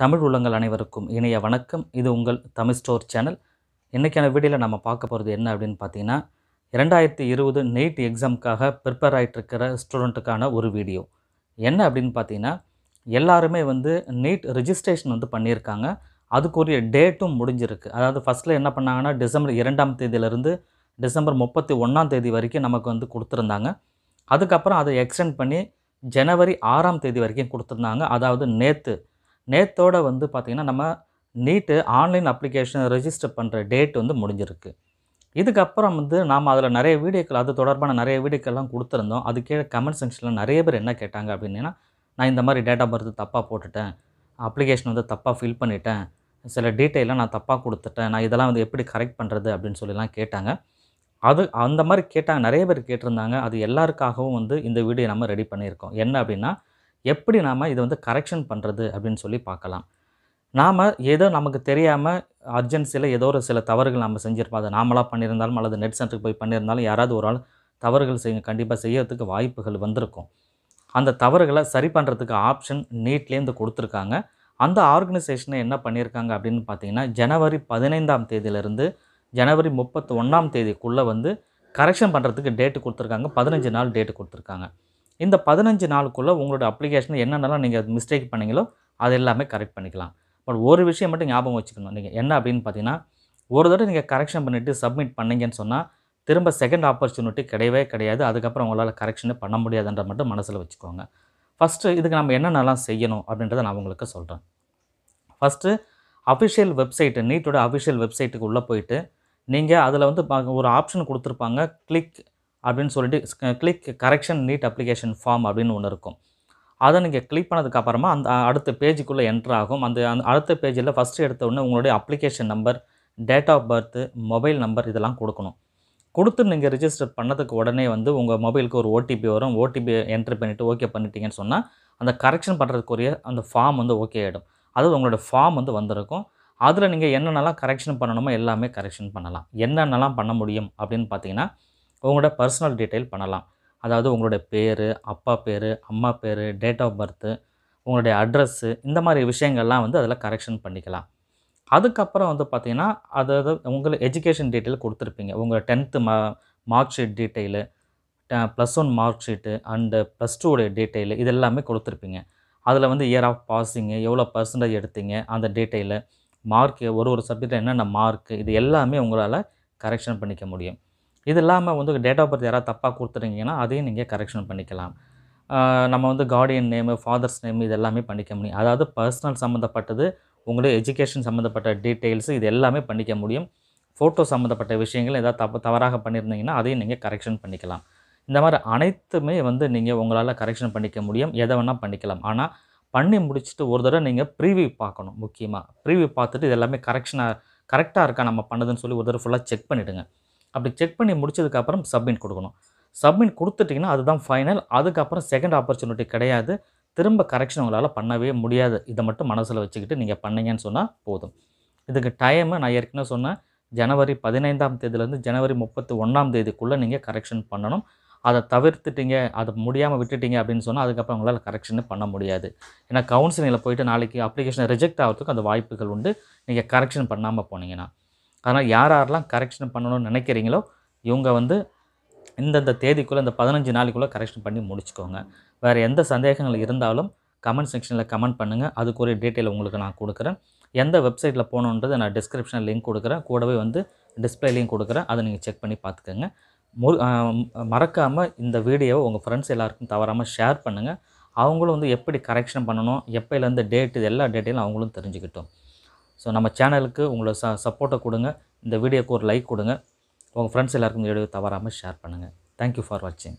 தமிழ் உள்ளங்கள் அனைவருக்கும் இணைய வணக்கம் இது உங்கள் தமிழ் ஸ்டோர் சேனல் இன்றைக்கான வீடியோவில் நம்ம பார்க்க போகிறது என்ன அப்படின்னு பார்த்தீங்கன்னா இரண்டாயிரத்தி இருபது நெய்ட் எக்ஸாமுக்காக ப்ரிப்பேர் ஆகிட்டுருக்கிற ஸ்டூடெண்ட்டுக்கான ஒரு வீடியோ என்ன அப்படின்னு பார்த்தீங்கன்னா எல்லாருமே வந்து நீட் ரிஜிஸ்ட்ரேஷன் வந்து பண்ணியிருக்காங்க அதுக்குரிய டேட்டும் முடிஞ்சிருக்கு அதாவது ஃபஸ்ட்டில் என்ன பண்ணாங்கன்னா டிசம்பர் இரண்டாம் தேதியிலேருந்து டிசம்பர் முப்பத்தி ஒன்றாம் தேதி வரைக்கும் நமக்கு வந்து கொடுத்துருந்தாங்க அதுக்கப்புறம் அதை எக்ஸ்டெண்ட் பண்ணி ஜனவரி ஆறாம் தேதி வரைக்கும் கொடுத்துருந்தாங்க அதாவது நேற்று நேற்றோட வந்து பார்த்திங்கன்னா நம்ம நீட்டு ஆன்லைன் அப்ளிகேஷன் ரெஜிஸ்டர் பண்ணுற டேட் வந்து முடிஞ்சிருக்கு இதுக்கப்புறம் வந்து நாம் அதில் நிறைய வீடியோக்கள் அது தொடர்பான நிறைய வீடியோக்கள்லாம் கொடுத்துருந்தோம் அது கீழே கமெண்ட் செக்ஷனில் நிறைய பேர் என்ன கேட்டாங்க அப்படின்னா நான் இந்த மாதிரி டேட் ஆஃப் பர்த் தப்பாக போட்டுட்டேன் அப்ளிகேஷன் வந்து தப்பாக ஃபில் பண்ணிட்டேன் சில டீட்டெயிலாக நான் தப்பாக கொடுத்துட்டேன் நான் இதெல்லாம் வந்து எப்படி கரெக்ட் பண்ணுறது அப்படின்னு சொல்லிலாம் கேட்டாங்க அது அந்த மாதிரி கேட்டாங்க நிறைய பேர் கேட்டிருந்தாங்க அது எல்லாருக்காகவும் வந்து இந்த வீடியோ நம்ம ரெடி பண்ணியிருக்கோம் என்ன அப்படின்னா எப்படி நாம் இதை வந்து கரெக்ஷன் பண்ணுறது அப்படின்னு சொல்லி பார்க்கலாம் நாம் ஏதோ நமக்கு தெரியாமல் அர்ஜென்சியில் ஏதோ ஒரு சில தவறுகள் நம்ம செஞ்சுருப்போம் அதை நாமளாக பண்ணியிருந்தாலும் அல்லது நெட் சென்டருக்கு போய் பண்ணியிருந்தாலும் யாராவது ஒரு ஆள் தவறுகள் செய்ய கண்டிப்பாக செய்யறதுக்கு வாய்ப்புகள் வந்திருக்கும் அந்த தவறுகளை சரி பண்ணுறதுக்கு ஆப்ஷன் நீட்லேருந்து கொடுத்துருக்காங்க அந்த ஆர்கனைசேஷனை என்ன பண்ணியிருக்காங்க அப்படின்னு பார்த்தீங்கன்னா ஜனவரி பதினைந்தாம் தேதியிலேருந்து ஜனவரி முப்பத்தி ஒன்றாம் தேதிக்குள்ளே வந்து கரெக்ஷன் பண்ணுறதுக்கு டேட்டு கொடுத்துருக்காங்க பதினஞ்சு நாள் டேட்டு கொடுத்துருக்காங்க இந்த பதினஞ்சு நாளுக்குள்ளே உங்களோட அப்ளிகேஷனில் என்னென்னலாம் நீங்கள் மிஸ்டேக் பண்ணீங்களோ அது எல்லாமே கரெக்ட் பண்ணிக்கலாம் பட் ஒரு விஷயம் மட்டும் ஞாபகம் வச்சுக்கணும் நீங்கள் என்ன அப்படின்னு பார்த்தீங்கன்னா ஒரு தடவை நீங்கள் கரெக்ஷன் பண்ணிவிட்டு சப்மிட் பண்ணீங்கன்னு சொன்னால் திரும்ப செகண்ட் ஆப்பர்ச்சுனிட்டி கிடையவே கிடையாது அதுக்கப்புறம் உங்களால் கரெக்ஷனே பண்ண முடியாதுன்ற மட்டும் மனசில் வச்சுக்கோங்க ஃபஸ்ட்டு இதுக்கு நம்ம என்னென்னலாம் செய்யணும் அப்படின்றத நான் உங்களுக்கு சொல்கிறேன் ஃபஸ்ட்டு அஃபிஷியல் வெப்சைட்டு நீட்டோட அஃபிஷியல் வெப்சைட்டுக்கு உள்ளே போயிட்டு நீங்கள் அதில் வந்து ஒரு ஆப்ஷன் கொடுத்துருப்பாங்க கிளிக் அப்படின்னு சொல்லிட்டு click correction NEET application form அப்படின்னு ஒன்று இருக்கும் அதை நீங்கள் கிளிக் பண்ணதுக்கப்புறமா அந்த அடுத்த பேஜுக்குள்ளே என்ட்ரு ஆகும் அந்த அந்த அடுத்த பேஜில் ஃபஸ்ட்டு எடுத்த உடனே உங்களுடைய application number date of birth mobile number இதெல்லாம் கொடுக்கணும் கொடுத்து நீங்கள் ரிஜிஸ்டர் பண்ணதுக்கு உடனே வந்து உங்கள் மொபைலுக்கு ஒரு ஓடிபி வரும் ஓடிபி என்ட்ரு பண்ணிவிட்டு ஓகே பண்ணிட்டீங்கன்னு சொன்னால் அந்த கரெக்ஷன் பண்ணுறதுக்குரிய அந்த ஃபார்ம் வந்து ஓகே ஆகிடும் அதாவது உங்களோட ஃபார்ம் வந்து வந்திருக்கும் அதில் நீங்கள் என்னென்னலாம் கரெக்ஷன் பண்ணணுமோ எல்லாமே கரெக்ஷன் பண்ணலாம் என்னென்னலாம் பண்ண முடியும் அப்படின்னு பார்த்தீங்கன்னா உங்களோட பர்சனல் டீட்டெயில் பண்ணலாம் அதாவது உங்களுடைய பேர் அப்பா பேர் அம்மா பேர் டேட் ஆஃப் பர்த்து உங்களுடைய அட்ரஸ்ஸு இந்த மாதிரி விஷயங்கள்லாம் வந்து அதில் கரெக்ஷன் பண்ணிக்கலாம் அதுக்கப்புறம் வந்து பார்த்திங்கன்னா அதாவது உங்களுக்கு எஜுகேஷன் டீட்டெயில் கொடுத்துருப்பீங்க உங்கள் டென்த்து மா mark sheet detail plus one mark sheet and plus டூடைய டீட்டெயிலு இது எல்லாமே கொடுத்துருப்பீங்க அதில் வந்து இயர் ஆஃப் பாஸிங்கு எவ்வளோ பர்சன்டேஜ் எடுத்தீங்க அந்த டீட்டெயிலு மார்க்கு ஒரு ஒரு சப்ஜெக்டில் என்னென்ன மார்க்கு இது எல்லாமே உங்களால் கரெக்ஷன் பண்ணிக்க முடியும் இது இல்லாமல் வந்து டேட் ஆஃப் பர்த் யாராவது தப்பாக கொடுத்துட்டீங்கன்னா அதையும் நீங்கள் கரெக்ஷன் பண்ணிக்கலாம் நம்ம வந்து கார்டியன் நேமு ஃபாதர்ஸ் நேம் இது எல்லாமே பண்ணிக்க முடியும் அதாவது பர்சனல் சம்மந்தப்பட்டது உங்களுடைய எஜுகேஷன் சம்மந்தப்பட்ட டீட்டெயில்ஸு இது எல்லாமே பண்ணிக்க முடியும் ஃபோட்டோ சம்மந்தப்பட்ட விஷயங்கள் ஏதாவது தப்பு தவறாக பண்ணியிருந்தீங்கன்னா அதையும் நீங்கள் கரெக்ஷன் பண்ணிக்கலாம் இந்த மாதிரி அனைத்துமே வந்து நீங்கள் உங்களால் கரெக்ஷன் பண்ணிக்க முடியும் எதை வேணால் பண்ணிக்கலாம் ஆனால் பண்ணி முடிச்சுட்டு ஒரு தடவை நீங்கள் ப்ரீவியூ பார்க்கணும் முக்கியமாக ப்ரீவியூ பார்த்துட்டு இது எல்லாமே கரெக்ஷனாக கரெக்டாக இருக்கா நம்ம பண்ணதுன்னு சொல்லி ஒரு தடவை ஃபுல்லாக செக் பண்ணிவிடுங்க அப்படி செக் பண்ணி முடிச்சதுக்கப்புறம் சப்மிட் கொடுக்கணும் சப்மிட் கொடுத்துட்டிங்கன்னா அதுதான் ஃபைனல் அதுக்கப்புறம் செகண்ட் ஆப்பர்ச்சுனிட்டி கிடையாது திரும்ப கரெக்ஷன் உங்களால் பண்ணவே முடியாது இதை மட்டும் மனசில் வச்சுக்கிட்டு நீங்கள் பண்ணீங்கன்னு சொன்னால் போதும் இதுக்கு டைமு நான் ஏற்கனவே சொன்னேன் ஜனவரி பதினைந்தாம் தேதியிலேருந்து ஜனவரி முப்பத்தி ஒன்றாம் தேதிக்குள்ளே நீங்கள் கரெக்ஷன் பண்ணணும் அதை தவிர்த்துட்டீங்க அதை முடியாமல் விட்டுட்டீங்க அப்படின்னு சொன்னால் அதுக்கப்புறம் உங்களால் கரெக்ஷனே பண்ண முடியாது ஏன்னா கவுன்சிலிங்கில் போயிட்டு நாளைக்கு அப்ளிகேஷனை ரிஜெக்ட் ஆகிறதுக்கு அந்த வாய்ப்புகள் உண்டு நீங்கள் கரெக்ஷன் பண்ணாமல் போனீங்கன்னா அதனால் யார் யாரெல்லாம் கரெக்ஷன் பண்ணணும்னு நினைக்கிறீங்களோ இவங்க வந்து இந்தந்த தேதிக்குள்ளே இந்த பதினஞ்சு நாளைக்குள்ளே கரெக்ஷன் பண்ணி முடிச்சுக்கோங்க வேறு எந்த சந்தேகங்கள் இருந்தாலும் கமெண்ட் செக்ஷனில் கமெண்ட் பண்ணுங்கள் அதுக்குரிய டீட்டெயில் உங்களுக்கு நான் கொடுக்குறேன் எந்த வெப்சைட்டில் போகணுன்றது நான் டிஸ்கிரிப்ஷனில் லிங்க் கொடுக்குறேன் கூடவே வந்து டிஸ்பிளேலையும் கொடுக்குறேன் அதை நீங்கள் செக் பண்ணி பார்த்துக்கோங்க மு மறக்காமல் இந்த வீடியோவை உங்கள் ஃப்ரெண்ட்ஸ் எல்லாருக்கும் தவறாமல் ஷேர் பண்ணுங்கள் அவங்களும் வந்து எப்படி கரெக்ஷன் பண்ணணும் எப்போலேருந்து டேட் இது எல்லா டேட்டையும் அவங்களும் தெரிஞ்சுக்கிட்டோம் ஸோ நம்ம சேனலுக்கு உங்களை ச சப்போர்ட்டை கொடுங்க இந்த வீடியோக்கு ஒரு லைக் கொடுங்க உங்கள் ஃப்ரெண்ட்ஸ் எல்லாருக்கும் இந்த வீடியோ தவறாமல் ஷேர் பண்ணுங்கள் தேங்க்யூ ஃபார் வாட்சிங்